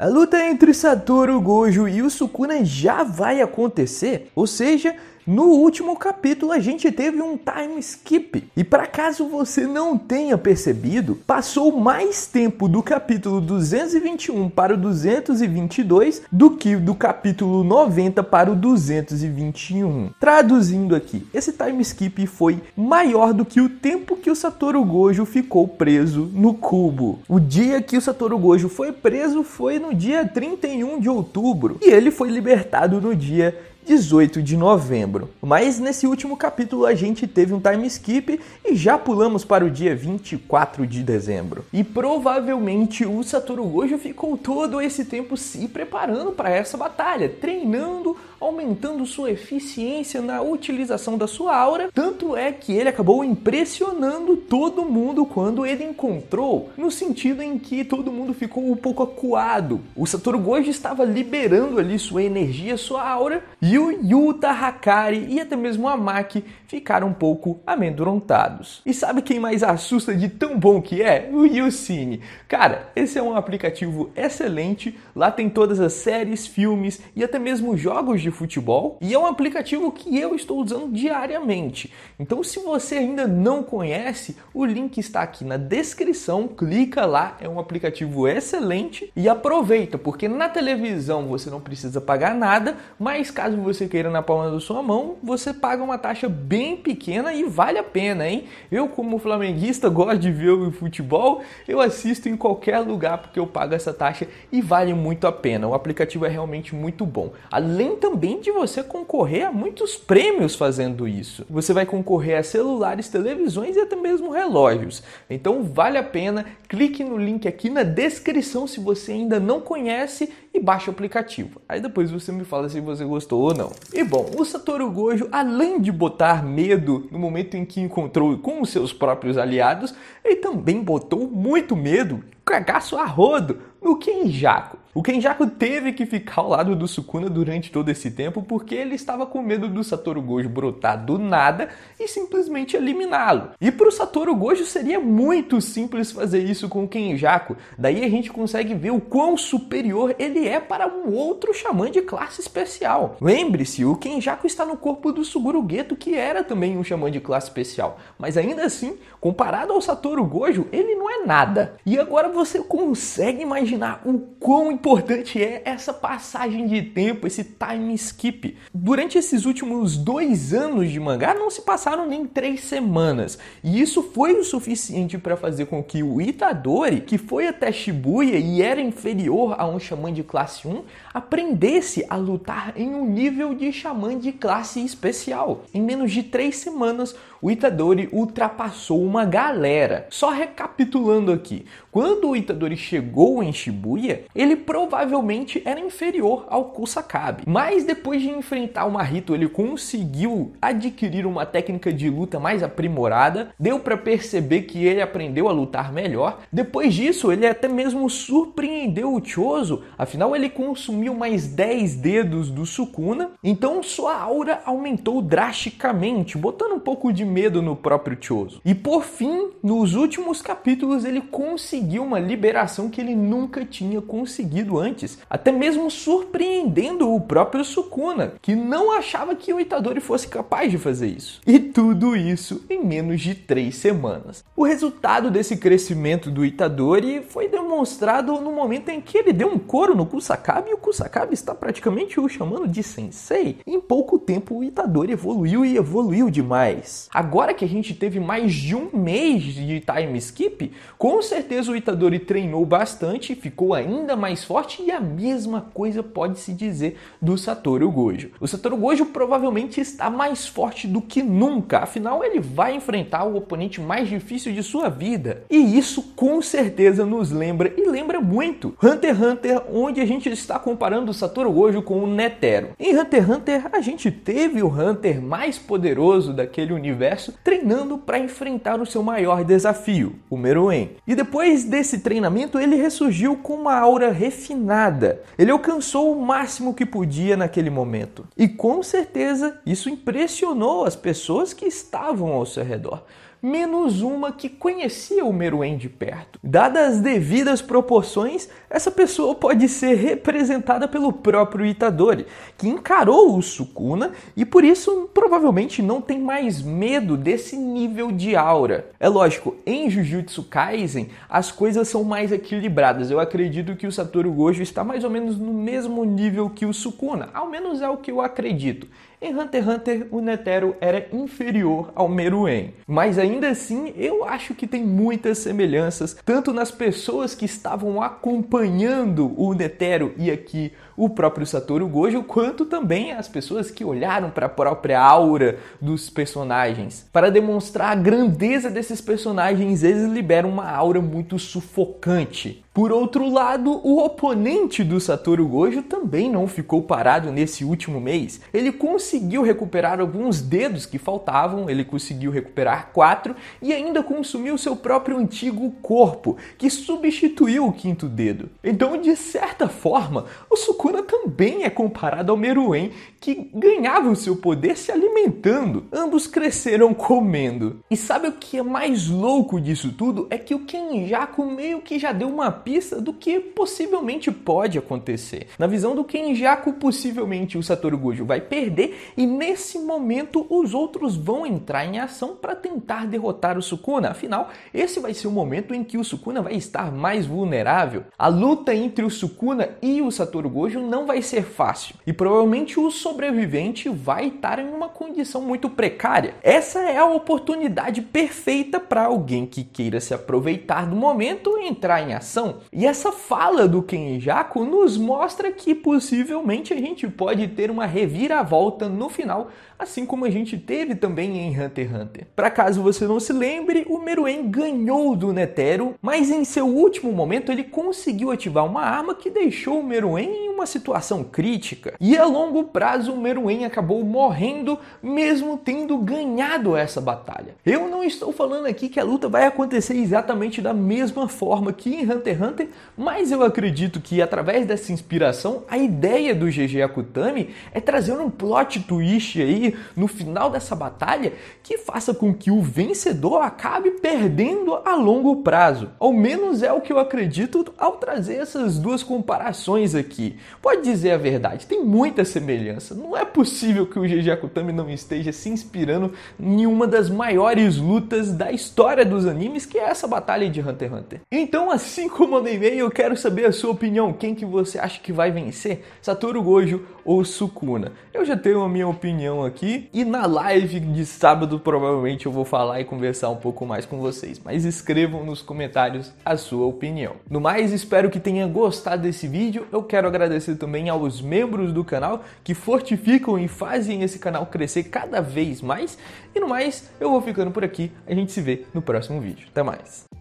A luta entre Satoru Gojo e o Sukuna já vai acontecer, ou seja, no último capítulo a gente teve um time skip. E para caso você não tenha percebido, passou mais tempo do capítulo 221 para o 222 do que do capítulo 90 para o 221. Traduzindo aqui, esse time skip foi maior do que o tempo que o Satoru Gojo ficou preso no cubo. O dia que o Satoru Gojo foi preso foi no dia 31 de outubro e ele foi libertado no dia 18 de novembro. Mas nesse último capítulo a gente teve um time skip e já pulamos para o dia 24 de dezembro. E provavelmente o Satoru Gojo ficou todo esse tempo se preparando para essa batalha, treinando, aumentando sua eficiência na utilização da sua aura, tanto é que ele acabou impressionando todo mundo quando ele encontrou, no sentido em que todo mundo ficou um pouco acuado. O Satoru Gojo estava liberando ali sua energia, sua aura, e o Yuta, Hakari e até mesmo a Maki ficaram um pouco amedrontados. E sabe quem mais assusta de tão bom que é? O YouCine. Cara, esse é um aplicativo excelente, lá tem todas as séries, filmes e até mesmo jogos de futebol, e é um aplicativo que eu estou usando diariamente. Então, se você ainda não conhece, o link está aqui na descrição, clica lá, é um aplicativo excelente e aproveita, porque na televisão você não precisa pagar nada, mas caso que você queira na palma da sua mão, você paga uma taxa bem pequena e vale a pena, hein? Eu, como flamenguista, gosto de ver o futebol, eu assisto em qualquer lugar porque eu pago essa taxa e vale muito a pena. O aplicativo é realmente muito bom. Além também de você concorrer a muitos prêmios fazendo isso. Você vai concorrer a celulares, televisões e até mesmo relógios. Então vale a pena, clique no link aqui na descrição se você ainda não conhece e baixa o aplicativo. Aí depois você me fala se você gostou ou não. E bom, o Satoru Gojo, além de botar medo no momento em que encontrou com os seus próprios aliados, ele também botou muito medo, cagaço a rodo, no Kenjaku. O Kenjaku teve que ficar ao lado do Sukuna durante todo esse tempo porque ele estava com medo do Satoru Gojo brotar do nada e simplesmente eliminá-lo. E para o Satoru Gojo seria muito simples fazer isso com o Kenjaku. Daí a gente consegue ver o quão superior ele é para um outro xamã de classe especial. Lembre-se, o Kenjaku está no corpo do Suguru Geto, que era também um xamã de classe especial. Mas ainda assim, comparado ao Satoru Gojo, ele não é nada. E agora você consegue imaginar o quão importante é essa passagem de tempo, esse time skip. Durante esses últimos dois anos de mangá, não se passaram nem três semanas. E isso foi o suficiente para fazer com que o Itadori, que foi até Shibuya e era inferior a um xamã de classe 1, aprendesse a lutar em um nível de xamã de classe especial. Em menos de três semanas, o Itadori ultrapassou uma galera. Só recapitulando aqui, quando o Itadori chegou em Shibuya, ele provavelmente era inferior ao Kusakabe. Mas depois de enfrentar o Marito, ele conseguiu adquirir uma técnica de luta mais aprimorada, deu para perceber que ele aprendeu a lutar melhor. Depois disso, ele até mesmo surpreendeu o Chozo, afinal ele consumiu mais 10 dedos do Sukuna, então sua aura aumentou drasticamente, botando um pouco de medo no próprio Chozo. E por fim, nos últimos capítulos, ele conseguiu uma liberação que ele nunca tinha conseguido antes, até mesmo surpreendendo o próprio Sukuna, que não achava que o Itadori fosse capaz de fazer isso. E tudo isso em menos de três semanas. O resultado desse crescimento do Itadori foi demonstrado no momento em que ele deu um coro no Kusakabe e o Kusakabe está praticamente o chamando de sensei. Em pouco tempo o Itadori evoluiu e evoluiu demais. Agora que a gente teve mais de um mês de time skip, com certeza o Itadori treinou bastante, ficou ainda mais forte e a mesma coisa pode se dizer do Satoru Gojo. O Satoru Gojo provavelmente está mais forte do que nunca, afinal ele vai enfrentar o oponente mais difícil de sua vida. E isso com certeza nos lembra e lembra muito Hunter x Hunter, onde a gente está comparando o Satoru Gojo com o Netero. Em Hunter x Hunter a gente teve o Hunter mais poderoso daquele universo universo, treinando para enfrentar o seu maior desafio, o Meruem. E depois desse treinamento, ele ressurgiu com uma aura refinada. Ele alcançou o máximo que podia naquele momento. E com certeza, isso impressionou as pessoas que estavam ao seu redor menos uma que conhecia o Meruem de perto. Dadas as devidas proporções, essa pessoa pode ser representada pelo próprio Itadori, que encarou o Sukuna e por isso provavelmente não tem mais medo desse nível de aura. É lógico, em Jujutsu Kaisen as coisas são mais equilibradas. Eu acredito que o Satoru Gojo está mais ou menos no mesmo nível que o Sukuna, ao menos é o que eu acredito. Em Hunter x Hunter, o Netero era inferior ao Meruem. Mas ainda assim, eu acho que tem muitas semelhanças, tanto nas pessoas que estavam acompanhando o Netero e aqui o próprio Satoru Gojo, quanto também as pessoas que olharam para a própria aura dos personagens. Para demonstrar a grandeza desses personagens, eles liberam uma aura muito sufocante. Por outro lado, o oponente do Satoru Gojo também não ficou parado nesse último mês. Ele conseguiu recuperar alguns dedos que faltavam, ele conseguiu recuperar quatro e ainda consumiu seu próprio antigo corpo, que substituiu o quinto dedo. Então, de certa forma, o Sukuna também também é comparado ao Meruem, que ganhava o seu poder se alimentando. Ambos cresceram comendo. E sabe o que é mais louco disso tudo? É que o Kenjaku meio que já deu uma pista do que possivelmente pode acontecer. Na visão do Kenjaku, possivelmente o Satoru Gojo vai perder e nesse momento os outros vão entrar em ação para tentar derrotar o Sukuna. Afinal, esse vai ser o momento em que o Sukuna vai estar mais vulnerável. A luta entre o Sukuna e o Satoru Gojo não vai ser fácil e provavelmente o sobrevivente vai estar em uma condição muito precária. Essa é a oportunidade perfeita para alguém que queira se aproveitar do momento entrar em ação. E essa fala do Kenjaku nos mostra que possivelmente a gente pode ter uma reviravolta no final, assim como a gente teve também em Hunter x Hunter. Para caso você não se lembre, o Meruem ganhou do Netero, mas em seu último momento ele conseguiu ativar uma arma que deixou o Meruem em uma situação crítica e a longo prazo o Meruem acabou morrendo mesmo tendo ganhado essa batalha. Eu não estou falando aqui que a luta vai acontecer exatamente da mesma forma que em Hunter x Hunter, mas eu acredito que através dessa inspiração a ideia do GG Akutami é trazer um plot twist aí no final dessa batalha que faça com que o vencedor acabe perdendo a longo prazo. Ao menos é o que eu acredito ao trazer essas duas comparações aqui. Pode dizer dizer a verdade, tem muita semelhança. Não é possível que o Gigi Akutami não esteja se inspirando em uma das maiores lutas da história dos animes, que é essa batalha de Hunter x Hunter. Então, assim como eu e-mail, eu quero saber a sua opinião. Quem que você acha que vai vencer? Satoru Gojo ou Sukuna? Eu já tenho a minha opinião aqui e na live de sábado provavelmente eu vou falar e conversar um pouco mais com vocês. Mas escrevam nos comentários a sua opinião. No mais, espero que tenha gostado desse vídeo. Eu quero agradecer também aos membros do canal que fortificam e fazem esse canal crescer cada vez mais. E no mais, eu vou ficando por aqui. A gente se vê no próximo vídeo. Até mais!